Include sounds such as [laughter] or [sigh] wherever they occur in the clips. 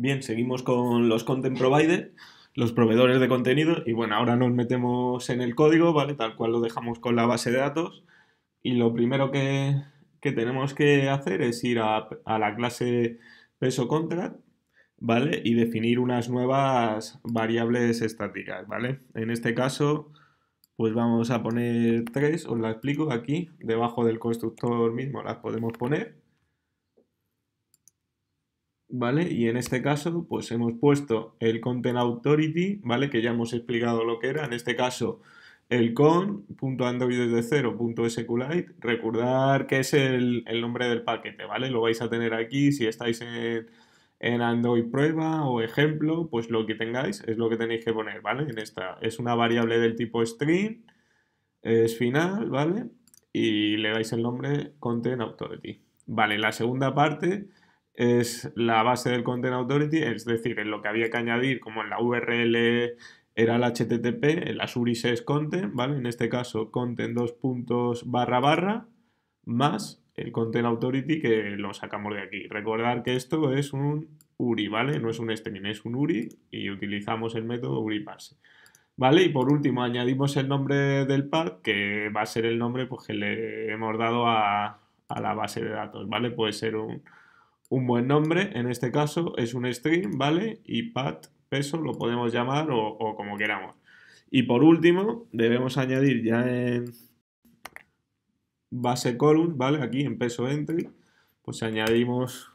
Bien, seguimos con los content provider, los proveedores de contenido, y bueno, ahora nos metemos en el código, ¿vale? Tal cual lo dejamos con la base de datos. Y lo primero que, tenemos que hacer es ir a, la clase peso contract, ¿vale? Y definir unas nuevas variables estáticas, ¿vale? En este caso, pues vamos a poner tres, os la explico aquí, debajo del constructor mismo las podemos poner. ¿vale? Y en este caso, pues hemos puesto el content authority, ¿vale? Que ya hemos explicado lo que era. En este caso, el con desde cero Recordar que es el, nombre del paquete, ¿vale? Lo vais a tener aquí si estáis en, en, Android prueba o ejemplo, pues lo que tengáis es lo que tenéis que poner, ¿vale? En esta es una variable del tipo string, es final, ¿vale? Y le dais el nombre content authority. Vale, la segunda parte es la base del Content Authority, es decir, en lo que había que añadir, como en la URL era el HTTP, el URIs es content, ¿vale? En este caso, content dos puntos barra barra más el content authority que lo sacamos de aquí. Recordar que esto es un URI, ¿vale? No es un string, es un URI y utilizamos el método URI parse. ¿Vale? Y por último, añadimos el nombre del par, que va a ser el nombre pues, que le hemos dado a, a la base de datos, ¿vale? Puede ser un, un buen nombre, en este caso es un string, ¿vale? Y pat, peso, lo podemos llamar o, como queramos. Y por último, debemos añadir ya en base column, ¿vale? Aquí en peso entry, pues añadimos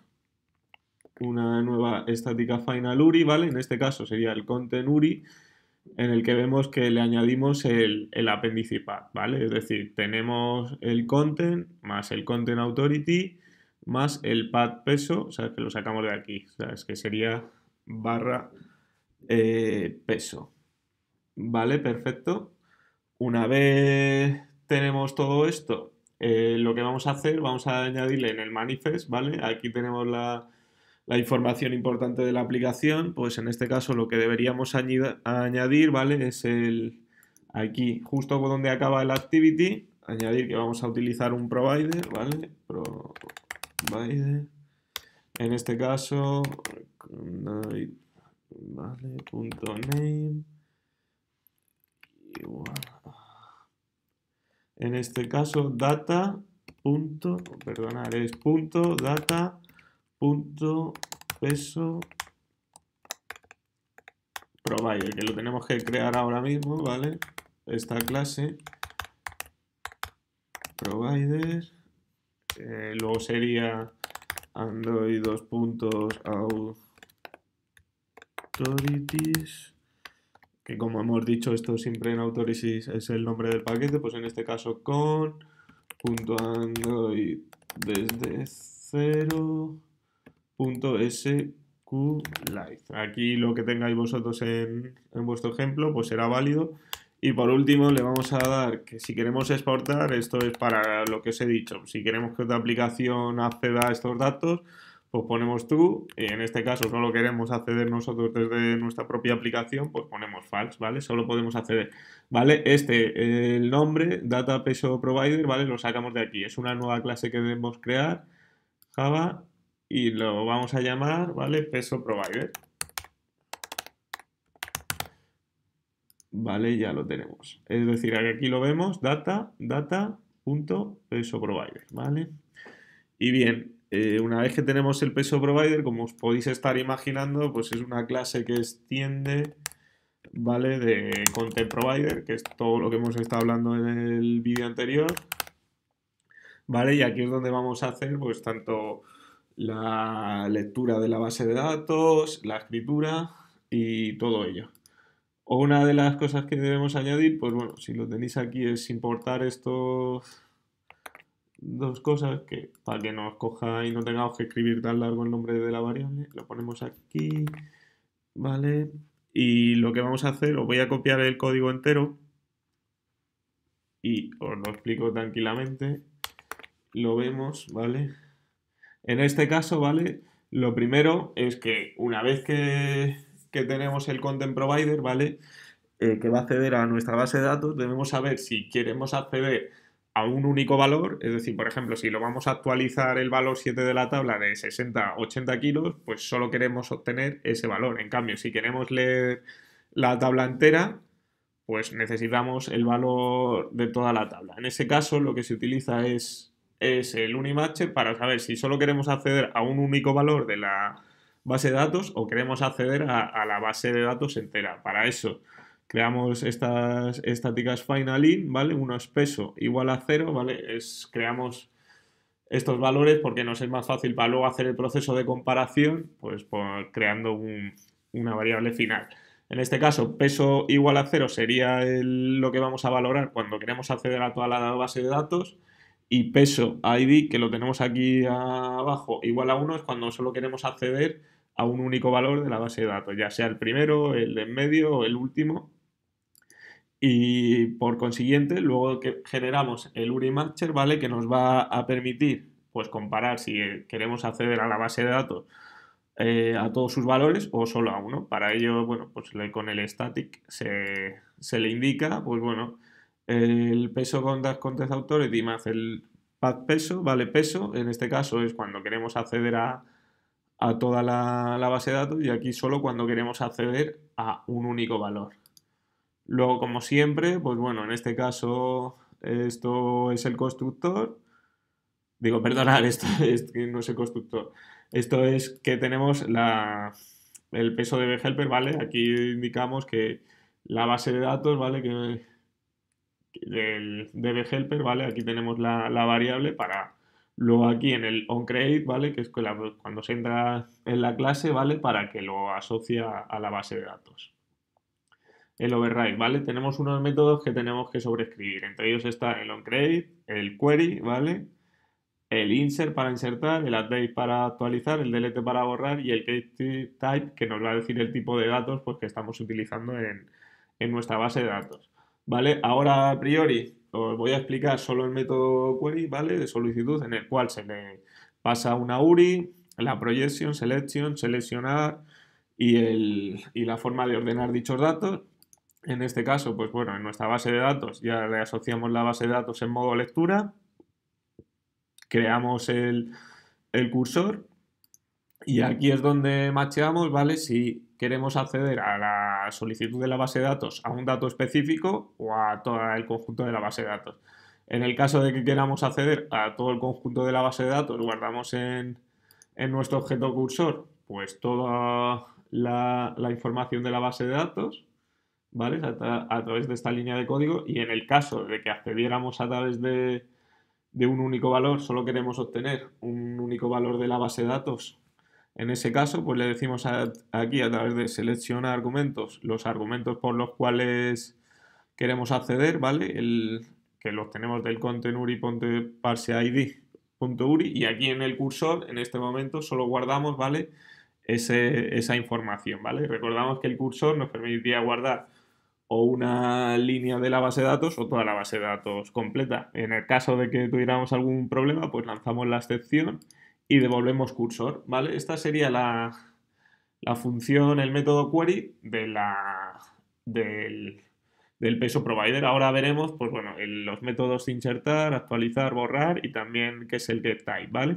una nueva estática final URI, ¿vale? En este caso sería el content URI, en el que vemos que le añadimos el, el apéndice path, ¿vale? Es decir, tenemos el content más el content authority más el pad peso, o sea, que lo sacamos de aquí, es que sería barra eh, peso. Vale, perfecto. Una vez tenemos todo esto, eh, lo que vamos a hacer, vamos a añadirle en el manifest, ¿vale? Aquí tenemos la, información importante de la aplicación, pues en este caso lo que deberíamos añadir, ¿vale? Es el, aquí, justo donde acaba el activity, añadir que vamos a utilizar un provider, ¿vale? En este caso, vale, punto name. En este caso, data. Punto, perdonar, es punto, data, punto, peso, provider, que lo tenemos que crear ahora mismo, ¿vale? Esta clase, provider, eh, luego sería Android dos que como hemos dicho esto siempre en authorities es el nombre del paquete pues en este caso con android desde cero punto aquí lo que tengáis vosotros en, en vuestro ejemplo pues será válido y por último le vamos a dar que si queremos exportar, esto es para lo que os he dicho, si queremos que otra aplicación acceda a estos datos, pues ponemos tú, en este caso solo queremos acceder nosotros desde nuestra propia aplicación, pues ponemos false, ¿vale? Solo podemos acceder, ¿vale? Este, el nombre, data peso provider, ¿vale? Lo sacamos de aquí, es una nueva clase que debemos crear, Java, y lo vamos a llamar, ¿vale? Peso provider, Vale, ya lo tenemos. Es decir, aquí lo vemos, data, data, provider, ¿vale? Y bien, eh, una vez que tenemos el peso provider, como os podéis estar imaginando, pues es una clase que extiende, ¿vale? De content provider, que es todo lo que hemos estado hablando en el vídeo anterior, ¿vale? Y aquí es donde vamos a hacer, pues, tanto la lectura de la base de datos, la escritura y todo ello una de las cosas que debemos añadir, pues bueno, si lo tenéis aquí, es importar estos dos cosas que para que nos coja y no tengamos que escribir tan largo el nombre de la variable, lo ponemos aquí, ¿vale? Y lo que vamos a hacer, os voy a copiar el código entero y os lo explico tranquilamente. Lo vemos, ¿vale? En este caso, ¿vale? Lo primero es que una vez que que tenemos el content provider, ¿vale? Eh, que va a acceder a nuestra base de datos, debemos saber si queremos acceder a un único valor, es decir, por ejemplo, si lo vamos a actualizar el valor 7 de la tabla de 60, 80 kilos, pues solo queremos obtener ese valor. En cambio, si queremos leer la tabla entera, pues necesitamos el valor de toda la tabla. En ese caso, lo que se utiliza es, es el Unimatcher para saber si solo queremos acceder a un único valor de la, base de datos o queremos acceder a, la base de datos entera. Para eso creamos estas estáticas final in, ¿vale? Uno peso igual a cero, ¿vale? Es, creamos estos valores porque nos es más fácil para luego hacer el proceso de comparación, pues por, creando una variable final. En este caso, peso igual a cero sería lo que vamos a valorar cuando queremos acceder a toda la base de datos y peso ID, que lo tenemos aquí abajo, igual a 1, es cuando solo queremos acceder a un único valor de la base de datos, ya sea el primero, el de en medio o el último. Y por consiguiente, luego que generamos el URI Matcher, ¿vale? Que nos va a permitir pues comparar si queremos acceder a la base de datos eh, a todos sus valores o solo a uno. Para ello, bueno, pues con el static se, se le indica, pues bueno, el peso con tres autores, y más el path peso, vale peso, en este caso es cuando queremos acceder a, a toda la, base de datos y aquí solo cuando queremos acceder a un único valor. Luego, como siempre, pues bueno, en este caso esto es el constructor. Digo, perdonad, [laughs] esto, no es el constructor. Esto es que tenemos la, el peso de helper, ¿vale? Aquí indicamos que la base de datos, ¿vale? Que del helper ¿vale? Aquí tenemos la, variable para luego aquí en el onCreate, ¿vale? Que es cuando se entra en la clase, ¿vale? Para que lo asocia a la base de datos. El override, ¿vale? Tenemos unos métodos que tenemos que sobreescribir. Entre ellos está el onCreate, el query, ¿vale? El insert para insertar, el update para actualizar, el delete para borrar y el type que nos va a decir el tipo de datos pues, que estamos utilizando en nuestra base de datos. ¿vale? Ahora, a priori, os voy a explicar solo el método query, ¿vale? De solicitud, en el cual se le pasa una URI, la proyección, selección, seleccionar y, la forma de ordenar dichos datos. En este caso, pues bueno, en nuestra base de datos ya le asociamos la base de datos en modo lectura, creamos el, el cursor y aquí es donde macheamos, ¿vale? Si queremos acceder a la solicitud de la base de datos a un dato específico o a todo el conjunto de la base de datos. En el caso de que queramos acceder a todo el conjunto de la base de datos, guardamos en, nuestro objeto cursor pues toda la, información de la base de datos, ¿vale? A, través de esta línea de código y en el caso de que accediéramos a través de un único valor, solo queremos obtener un único valor de la base de datos en ese caso, pues le decimos aquí a través de seleccionar argumentos, los argumentos por los cuales queremos acceder, ¿vale? El, que los tenemos del contenuri.parseID.uri y aquí en el cursor, en este momento, solo guardamos, ¿vale? Ese, esa información, ¿vale? Recordamos que el cursor nos permitía guardar o una línea de la base de datos o toda la base de datos completa. En el caso de que tuviéramos algún problema, pues lanzamos la excepción y devolvemos cursor, ¿vale? Esta sería la, función, el método query de la, del, peso provider. Ahora veremos, pues bueno, los métodos insertar, actualizar, borrar y también qué es el type ¿vale?